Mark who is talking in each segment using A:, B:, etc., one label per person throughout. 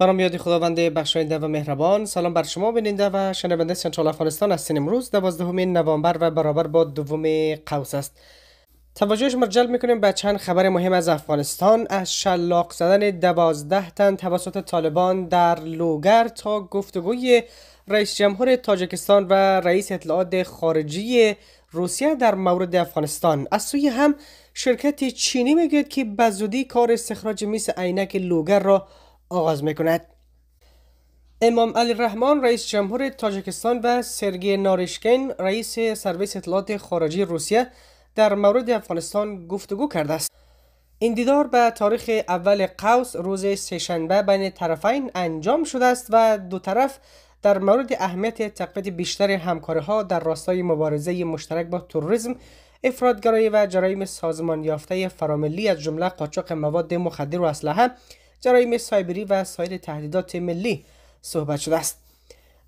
A: برام یادی خداوند بخشاینده و مهربان سلام بر شما بیننده و شنونده سنترال افغانستان هستین امروز دوازده نوامبر و برابر با دوم قوس است توجه شما جلب میکنیم به چند خبر مهم از افغانستان از شلاق زدن دوازده تن توسط طالبان در لوگر تا گفتگوی رئیس جمهور تاجکستان و رئیس اطلاعات خارجی روسیه در مورد افغانستان از سوی هم شرکت چینی میگوید که به کار استخراج میس عینک لوگر را آغاز می کند. امام علی رحمان رئیس جمهور تاجکستان و سرگی نارشکین رئیس سرویس اطلاعات خارجی روسیه در مورد افغانستان گفتگو کرده است. این دیدار به تاریخ اول قوس روز سهشنبه بین طرفین انجام شده است و دو طرف در مورد اهمیت تقویت بیشتر همکاری ها در راستای مبارزه مشترک با تروریسم افرادگرایی و جرایم سازمان یافته فراملی از جمله قاچاق مواد مخدر و اسلحه جرایم سایبری و سایر تهدیدات ملی صحبت شده است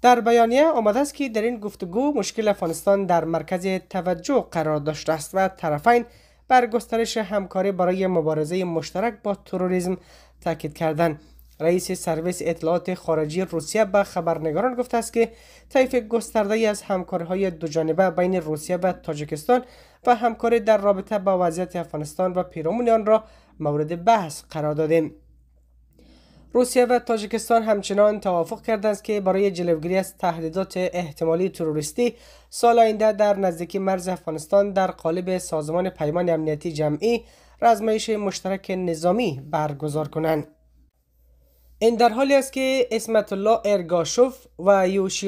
A: در بیانیه آمده است که در این گفتگو مشکل افغانستان در مرکز توجه قرار داشته است و طرفین بر گسترش همکاری برای مبارزه مشترک با تروریسم تاکید کردند رئیس سرویس اطلاعات خارجی روسیه به خبرنگاران گفته است که طیف گسترده از همکارهای دوجانبه بین روسیه و تاجکستان و همکاری در رابطه با وضعیت افغانستان و پیرامون آن را مورد بحث قرار دادیم روسیه و تاجیکستان همچنان توافق کردند که برای جلوگیری از تهدیدات احتمالی تروریستی سال آینده در نزدیکی مرز افغانستان در قالب سازمان پیمان امنیتی جمعی رزمایش مشترک نظامی برگزار کنند این در حالی است که اسمت الله ارگاشوف و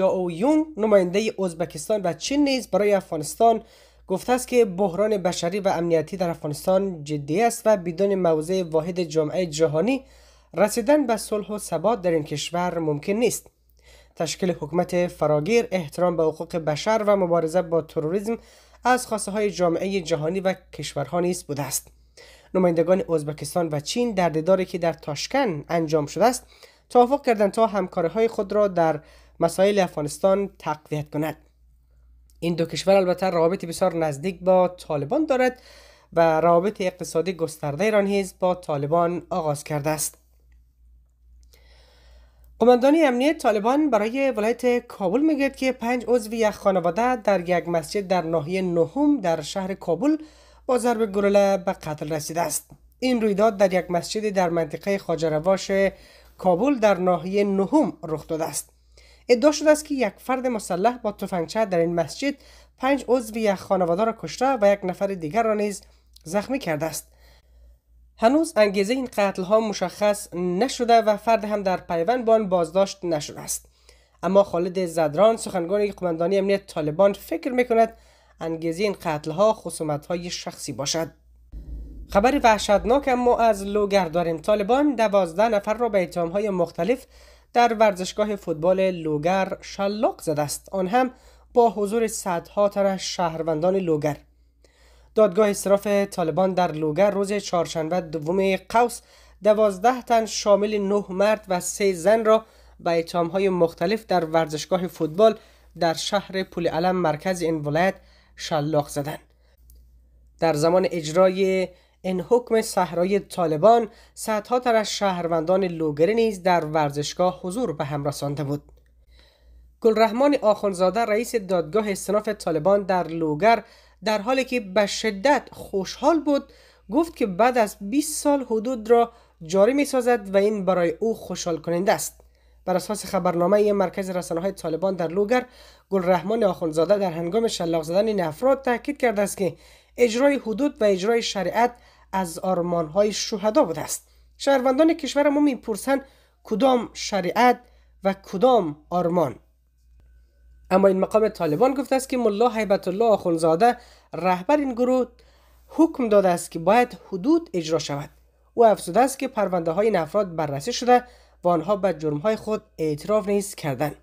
A: او یون نماینده ازبکستان و چین نیز برای افغانستان گفته است که بحران بشری و امنیتی در افغانستان جدی است و بدون موضع واحد جامعه جهانی رسیدن به صلح و ثبات در این کشور ممکن نیست تشکیل حکومت فراگیر احترام به حقوق بشر و مبارزه با تروریسم از خواسته های جامعه جهانی و کشورها نیز بوده است نمایندگان ازبکستان و چین در دیداری که در تاشکن انجام شده است توافق کردند تا همکاری های خود را در مسائل افغانستان تقویت کند این دو کشور البته روابط بسیار نزدیک با طالبان دارد و روابط اقتصادی گسترده ایران نیز با طالبان آغاز کرده است قماندان امنیت طالبان برای ولایت کابل میگوید که پنج عضو یک خانواده در یک مسجد در ناحیه نهم در شهر کابل با ضرب گلوله به قتل رسیده است این رویداد در یک مسجد در منطقه خاجرواش کابل در ناحیه نهم رخ داده است ادعا شده است که یک فرد مسلح با تفنگچه در این مسجد پنج عضو یک خانواده را کشته و یک نفر دیگر را نیز زخمی کرده است هنوز انگیزه این قتل ها مشخص نشده و فرد هم در پیوند با آن بازداشت نشده است اما خالد زدران سخنگوی قماندانی امنیت طالبان فکر میکند انگیزه این قتل ها خصومت های شخصی باشد خبر وحشتناک اما از لوگر داریم طالبان دوازده نفر را به اتهام های مختلف در ورزشگاه فوتبال لوگر شلاق زده است آن هم با حضور صدها تن از شهروندان لوگر دادگاه اصراف طالبان در لوگر روز چهارشنبه دوم قوس دوازده تن شامل نه مرد و سه زن را به اتهامهای مختلف در ورزشگاه فوتبال در شهر پول علم مرکز این ولایت شلاق زدند در زمان اجرای این حکم صحرای طالبان صدها تر از شهروندان لوگره نیز در ورزشگاه حضور به هم رسانده بود گلرحمان آخونزاده رئیس دادگاه استناف طالبان در لوگر در حالی که به شدت خوشحال بود گفت که بعد از 20 سال حدود را جاری می سازد و این برای او خوشحال کننده است بر اساس خبرنامه مرکز رسانه های طالبان در لوگر گل رحمان آخونزاده در هنگام شلاق زدن این افراد تاکید کرده است که اجرای حدود و اجرای شریعت از آرمان های شهدا بوده است شهروندان کشور ما میپرسند کدام شریعت و کدام آرمان اما این مقام طالبان گفته است که ملا حیبت الله آخونزاده رهبر این گروه حکم داده است که باید حدود اجرا شود او افزوده است که پرونده های این افراد بررسی شده و آنها به جرم های خود اعتراف نیز کردند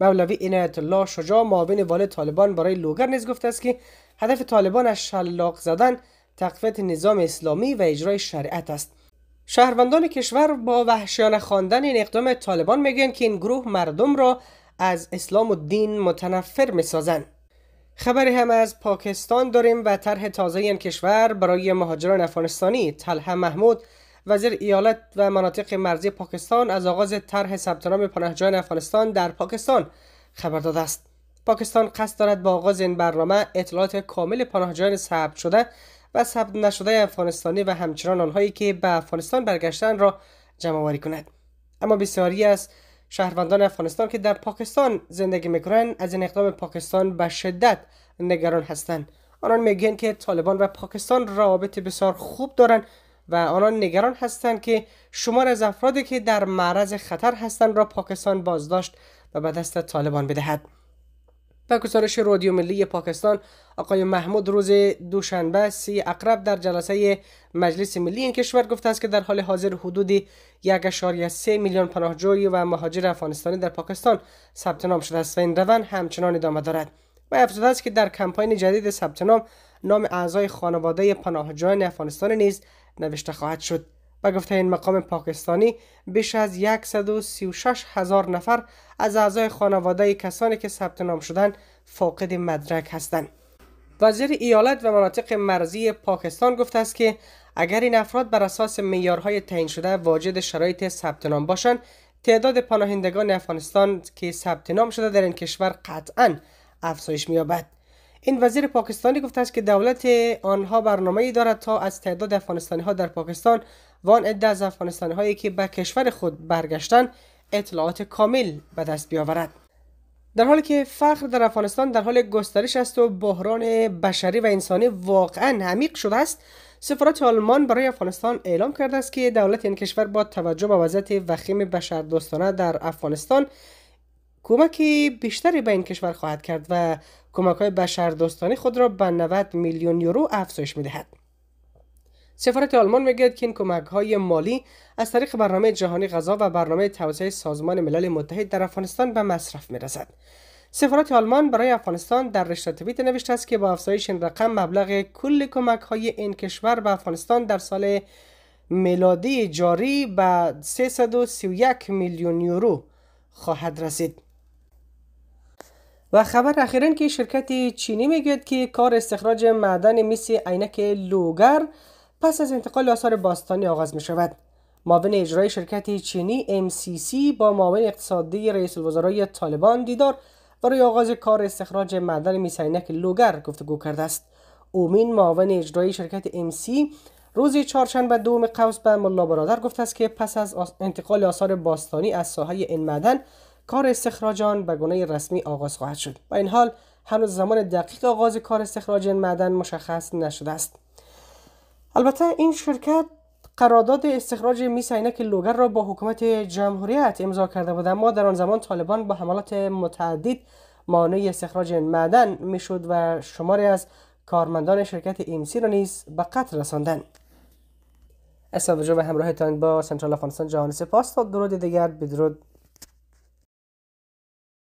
A: مولوی عنایت الله شجاع معاون والی طالبان برای لوگر نیز گفته است که هدف طالبان از شلاق زدن تقویت نظام اسلامی و اجرای شریعت است شهروندان کشور با وحشیانه خواندن این اقدام طالبان میگویند که این گروه مردم را از اسلام و دین متنفر میسازند خبری هم از پاکستان داریم و طرح تازه این کشور برای مهاجران افغانستانی تلحه محمود وزیر ایالت و مناطق مرزی پاکستان از آغاز طرح ثبت نام پناهجویان افغانستان در پاکستان خبر داده است پاکستان قصد دارد با آغاز این برنامه اطلاعات کامل پناهجویان ثبت شده و ثبت نشده افغانستانی و همچنان آنهایی که به افغانستان برگشتن را جمع آوری کند اما بسیاری از شهروندان افغانستان که در پاکستان زندگی میکنند از این اقدام پاکستان به شدت نگران هستند آنان میگن که طالبان و پاکستان روابط بسیار خوب دارند و آنان نگران هستند که شمار از افرادی که در معرض خطر هستند را پاکستان بازداشت و به دست طالبان بدهد به گزارش رادیو ملی پاکستان آقای محمود روز دوشنبه سی اقرب در جلسه مجلس ملی این کشور گفته است که در حال حاضر حدود 1.3 میلیون پناهجوی و مهاجر افغانستانی در پاکستان ثبت نام شده است و این روند همچنان ادامه دارد و افزوده است که در کمپاین جدید ثبت نام نام اعضای خانواده پناهجویان افغانستان نیز نوشته خواهد شد به گفته این مقام پاکستانی بیش از 136 هزار نفر از اعضای خانواده کسانی که ثبت نام شدند فاقد مدرک هستند. وزیر ایالت و مناطق مرزی پاکستان گفته است که اگر این افراد بر اساس میارهای تعیین شده واجد شرایط ثبت نام باشند تعداد پناهندگان افغانستان که ثبت نام شده در این کشور قطعا افزایش می‌یابد این وزیر پاکستانی گفته است که دولت آنها برنامه‌ای دارد تا از تعداد افغانستانی ها در پاکستان وان آن از افغانستانی هایی که به کشور خود برگشتن اطلاعات کامل به دست بیاورد در حالی که فخر در افغانستان در حال گسترش است و بحران بشری و انسانی واقعا عمیق شده است سفارت آلمان برای افغانستان اعلام کرده است که دولت این کشور با توجه به وضعیت وخیم دوستانه در افغانستان کمک بیشتری به این کشور خواهد کرد و کمک های دوستانی خود را به 90 میلیون یورو افزایش میدهد سفارت آلمان میگوید که این کمک های مالی از طریق برنامه جهانی غذا و برنامه توسعه سازمان ملل متحد در افغانستان به مصرف رسد. سفارت آلمان برای افغانستان در رشته تویت نوشته است که با افزایش این رقم مبلغ کل کمک های این کشور به افغانستان در سال میلادی جاری به 331 میلیون یورو خواهد رسید و خبر اخیرا که شرکت چینی میگوید که کار استخراج معدن میسی عینک لوگر پس از انتقال آثار باستانی آغاز می شود. معاون اجرای شرکت چینی MCC با معاون اقتصادی رئیس الوزرای طالبان دیدار برای آغاز کار استخراج معدن میسینک لوگر گفتگو کرده است. اومین معاون اجرای شرکت MC روز چهارشنبه دوم قوس به ملا برادر گفته است که پس از انتقال آثار باستانی از ساحه این معدن کار استخراج آن به گونه رسمی آغاز خواهد شد. با این حال هنوز زمان دقیق آغاز کار استخراج این معدن مشخص نشده است. البته این شرکت قرارداد استخراج میس عینک لوگر را با حکومت جمهوریت امضا کرده بود اما در آن زمان طالبان با حملات متعدد مانع استخراج معدن میشد و شماری از کارمندان شرکت ایمسی را نیز به قتل رساندند از به همراهتان با سنترال افغانستان جهان سپاس تا درود دیگر بدرود